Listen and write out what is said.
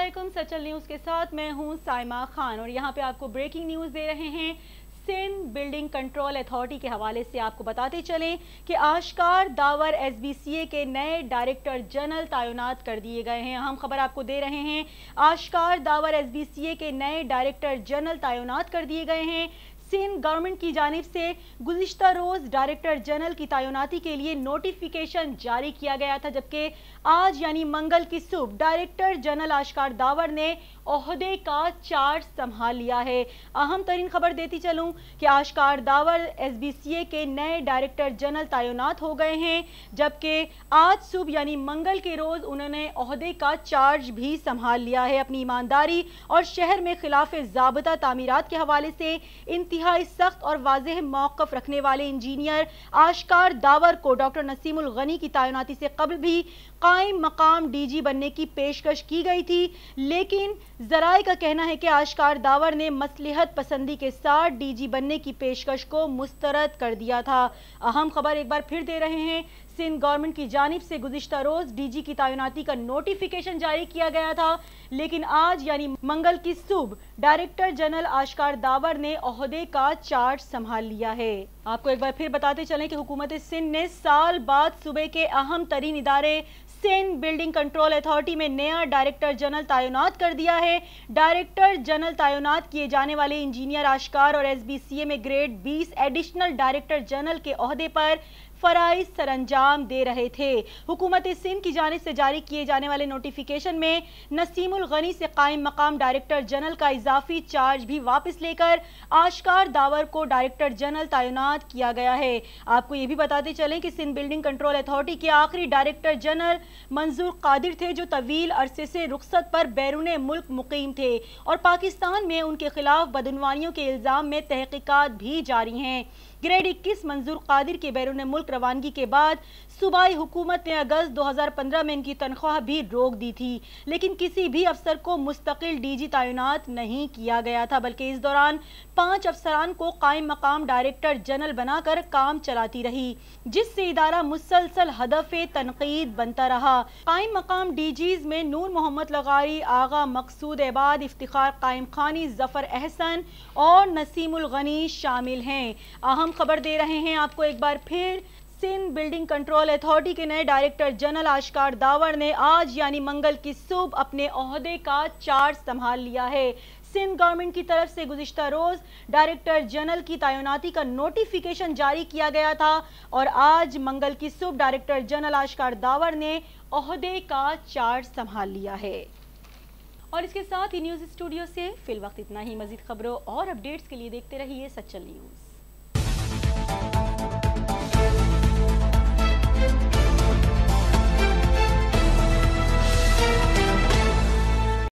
असलम सचल न्यूज़ के साथ मैं हूं साइमा खान और यहाँ पे आपको ब्रेकिंग न्यूज़ दे रहे हैं सिंध बिल्डिंग कंट्रोल अथॉरिटी के हवाले से आपको बताते चलें कि आशकार दावर एसबीसीए के नए डायरेक्टर जनरल तैनात कर दिए गए हैं हम खबर आपको दे रहे हैं आशकार दावर एसबीसीए के नए डायरेक्टर जनरल तैनात कर दिए गए हैं सिंध गवर्नमेंट की जानब से गुजशत रोज़ डायरेक्टर जनरल की तैनाती के लिए नोटिफिकेशन जारी किया गया था जबकि आज यानी मंगल की सुबह डायरेक्टर जनरल आशकार दावर ने अहदे का चार्ज संभाल लिया है अहम तरीन खबर देती चलूँ कि Ashkar Dawar S B C A के नए डायरेक्टर जनरल तैनात हो गए हैं जबकि आज सुबह यानी मंगल के रोज़ उन्होंने अहदे का चार्ज भी संभाल लिया है अपनी ईमानदारी और शहर में खिलाफ जबता तमीरत के हवाले से इंतहा इंतहाई सख्त और वाजह मौकफ रखने वाले इंजीनियर आशकार दावर को डॉक्टर नसीमुल गनी की तैनाती से कबल भी कायम मकाम डीजी बनने की पेशकश की गई थी लेकिन जराए का कहना है कि आशकार दावर ने मसलहत पसंदी के साथ डीजी बनने की पेशकश को मुस्तरद कर दिया था अहम खबर एक बार फिर दे रहे हैं सिंध गवर्नमेंट की जानब से गुजशत रोज डीजी की तैनाती का नोटिफिकेशन जारी किया गया था लेकिन आज यानी मंगल की सुबह डायरेक्टर जनरल आशकार दावर ने अहदे का चार्ज संभाल लिया है आपको एक बार फिर बताते चलें कि हुकूमत सिंध ने साल बाद सूबे के अहम तरीन इदारे सिंध बिल्डिंग कंट्रोल अथॉरिटी में नया डायरेक्टर जनरल तैनात कर दिया है डायरेक्टर जनरल तैनात किए जाने वाले इंजीनियर आशकार और एसबीसीए में ग्रेड 20 एडिशनल डायरेक्टर जनरल के अहदे पर फराइज सरंजाम दे रहे थे हुकूमत सिंध की जानब से जारी किए जाने वाले नोटिफिकेशन में नसीमुल गनी से कायम मकाम डायरेक्टर जनरल का इजाफी चार्ज भी वापस लेकर आशकार दावर को डायरेक्टर जनरल तैनात किया गया है आपको ये भी बताते चलें कि सिंध बिल्डिंग कंट्रोल अथॉरिटी के आखिरी डायरेक्टर जनरल मंजूर कादिर थे जो तवील अरसे से रुख्सत पर बैरून मुल्क मुकीम थे और पाकिस्तान में उनके खिलाफ बदनवानियों के इल्ज़ाम में तहकीकत भी जारी हैं ग्रेड 21 मंजूर कादिर के बैरून मुल्क रवानगी के बाद सूबाई हुकूमत ने अगस्त 2015 में इनकी तनख्वाह भी रोक दी थी लेकिन किसी भी अफसर को मुस्तकिल डीजी तैनात नहीं किया गया था बल्कि इस दौरान पांच अफसरान को कायम मकाम डायरेक्टर जनरल बनाकर काम चलाती रही जिससे इदारा मुसलसल हदफ तनकीद बनता रहा कायम मकाम डीजीज में नूर मोहम्मद लगारी आगा मकसूद एबाद इफ्तार कायम खानी जफर एहसन और नसीमुल गनी शामिल हैं अहम खबर दे रहे हैं आपको एक बार फिर सिंध बिल्डिंग कंट्रोल अथॉरिटी के नए डायरेक्टर जनरल आशकार दावर ने आज यानी मंगल की सुबह अपने अहदे का चार्ज संभाल लिया है सिंध गवर्नमेंट की तरफ से गुजशत रोज डायरेक्टर जनरल की तैनाती का नोटिफिकेशन जारी किया गया था और आज मंगल की सुबह डायरेक्टर जनरल आशकार दावर ने अहदे का चार्ज संभाल लिया है और इसके साथ ही न्यूज़ स्टूडियो से फिल वक्त इतना ही मजीद खबरों और अपडेट्स के लिए देखते रहिए सचल न्यूज़